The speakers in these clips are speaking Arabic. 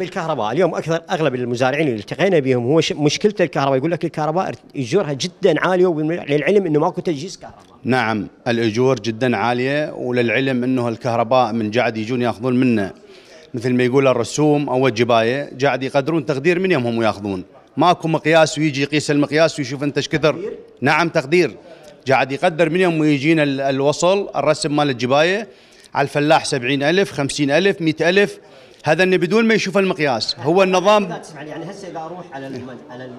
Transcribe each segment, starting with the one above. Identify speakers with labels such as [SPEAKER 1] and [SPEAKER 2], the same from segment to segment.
[SPEAKER 1] بالكهرباء اليوم اكثر اغلب المزارعين اللي التقينا بهم هو مشكله الكهرباء يقول لك الكهرباء اجورها جدا عاليه وللعلم انه ماكو تجهيز كهرباء
[SPEAKER 2] نعم الاجور جدا عاليه وللعلم انه الكهرباء من جعد يجون ياخذون منه مثل ما يقول الرسوم او الجبايه جعد يقدرون تقدير من يوم هم ياخذون ماكو مقياس ويجي يقيس المقياس ويشوف انت ايش كثر نعم تقدير جعد يقدر من يوم ويجينا الوصل الرسم مال الجبايه على الفلاح 70000 50000 100000 هذا انه بدون ما يشوف المقياس هو النظام
[SPEAKER 1] يعني هسه اذا اروح على على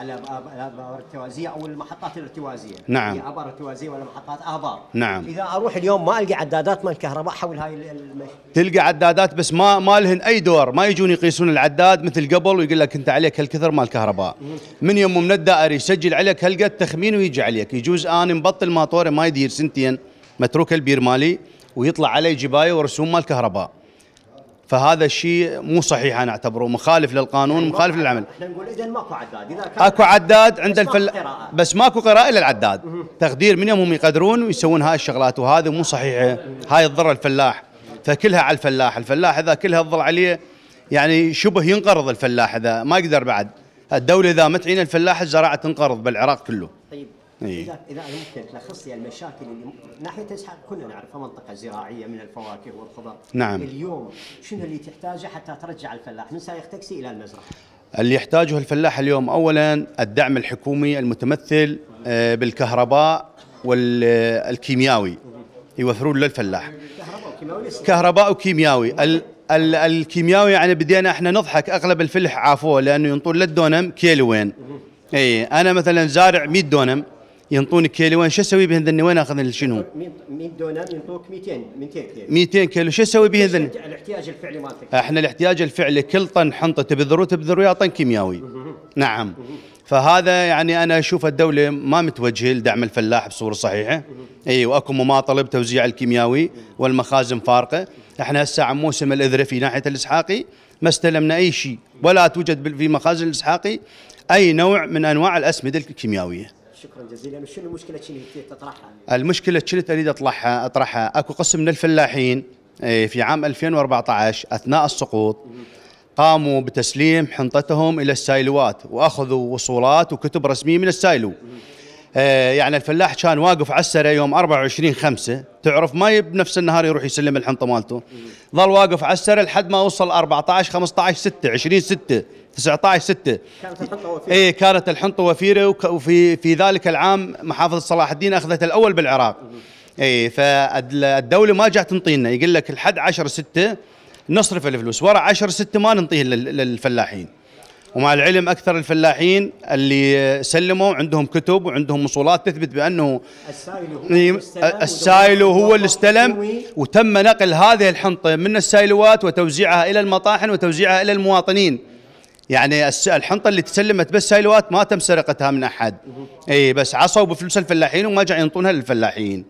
[SPEAKER 1] على الابار التوازيه او المحطات الارتوازيه نعم هي ابار ارتوازيه ولا محطات ابار نعم اذا اروح اليوم ما القى عدادات مال الكهرباء حول هاي المش...
[SPEAKER 2] تلقى عدادات بس ما ما لهن اي دور ما يجون يقيسون العداد مثل قبل ويقول لك انت عليك هالكثر مال الكهرباء من يوم من الدائري يسجل عليك هالقد تخمين ويجي عليك يجوز انا مبطل ماطوري ما يدير سنتين متروك البير مالي ويطلع علي جبايه ورسوم مال كهرباء فهذا الشيء مو صحيح انا اعتبره مخالف للقانون أيوة. مخالف للعمل احنا
[SPEAKER 1] نقول اذا ماكو عداد اذا كان اكو عداد عند الفل
[SPEAKER 2] بس ماكو قراءه للعداد تقدير من يوم يقدرون ويسوون هاي الشغلات وهذه مو صحيحه هاي تضر الفلاح فكلها على الفلاح الفلاح اذا كلها تظل عليه يعني شبه ينقرض الفلاح اذا ما يقدر بعد الدوله اذا ما تعين الفلاح الزراعه تنقرض بالعراق كله طيب إيه؟ اذا
[SPEAKER 1] اذا ممكن تلخص لي المشاكل اللي ناحيه اسحاق كلنا نعرفها منطقه زراعيه من الفواكه والخضار نعم اليوم شنو اللي تحتاجه حتى ترجع الفلاح من سايق تاكسي الى المزرعه؟
[SPEAKER 2] اللي يحتاجه الفلاح اليوم اولا الدعم الحكومي المتمثل آه، بالكهرباء والكيمياوي يوفرون للفلاح كهرباء وكيمياوي الكيمياوي يعني بدينا احنا نضحك اغلب الفلح عافوه لانه ينطون للدونم كيلوين اي انا مثلا زارع 100 دونم ينطونك كيلوان شو اسوي بهن ذني وين اخذ شنو؟
[SPEAKER 1] 100 دولار ينطوك 200 200 كيلو 200 كيلو شو اسوي بهن ذني؟ الاحتياج الفعلي مالتك احنا
[SPEAKER 2] الاحتياج الفعلي كل طن حنطه تبذر تبذرو يا طن كيمياوي نعم فهذا يعني انا اشوف الدوله ما متوجهه لدعم الفلاح بصوره صحيحه اي واكو مماطله بتوزيع الكيمياوي والمخازن فارقه احنا هسه عم موسم الاذرة في ناحيه الاسحاقي ما استلمنا اي شيء ولا توجد في مخازن الاسحاقي اي نوع من انواع الاسمده الكيميائيه
[SPEAKER 1] شكرا جزيلا يعني شنو المشكله اللي تطرحها
[SPEAKER 2] المشكله اللي اريد اطرحها اطرحها اكو قسم من الفلاحين إيه، في عام 2014 اثناء السقوط قاموا بتسليم حنطتهم الى السايلوات واخذوا وصولات وكتب رسميه من السايلو إيه، يعني الفلاح كان واقف على السرة يوم 24 5 تعرف ما يب نفس النهار يروح يسلم الحنطه مالته ظل واقف على السرة لحد ما وصل 14 15 6 20 6 19 6 كانت الحنطه وفيره اي كانت الحنطه وفيره وفي في ذلك العام محافظه صلاح الدين اخذت الاول بالعراق اي فالدوله ما جات تنطينا يقول لك لحد 10 6 نصرف الفلوس ورا 10 6 ما ننطيه للفلاحين ومع العلم اكثر الفلاحين اللي سلموا عندهم كتب وعندهم وصولات تثبت بانه السايلو هو إيه، اللي استلم وتم نقل هذه الحنطه من السايلوات وتوزيعها الى المطاحن وتوزيعها الى المواطنين يعني الحنطه اللي تسلمت بس هاي الوقت ما تم سرقتها من احد اي بس عصوا بفلوس الفلاحين وما جاي ينطونها للفلاحين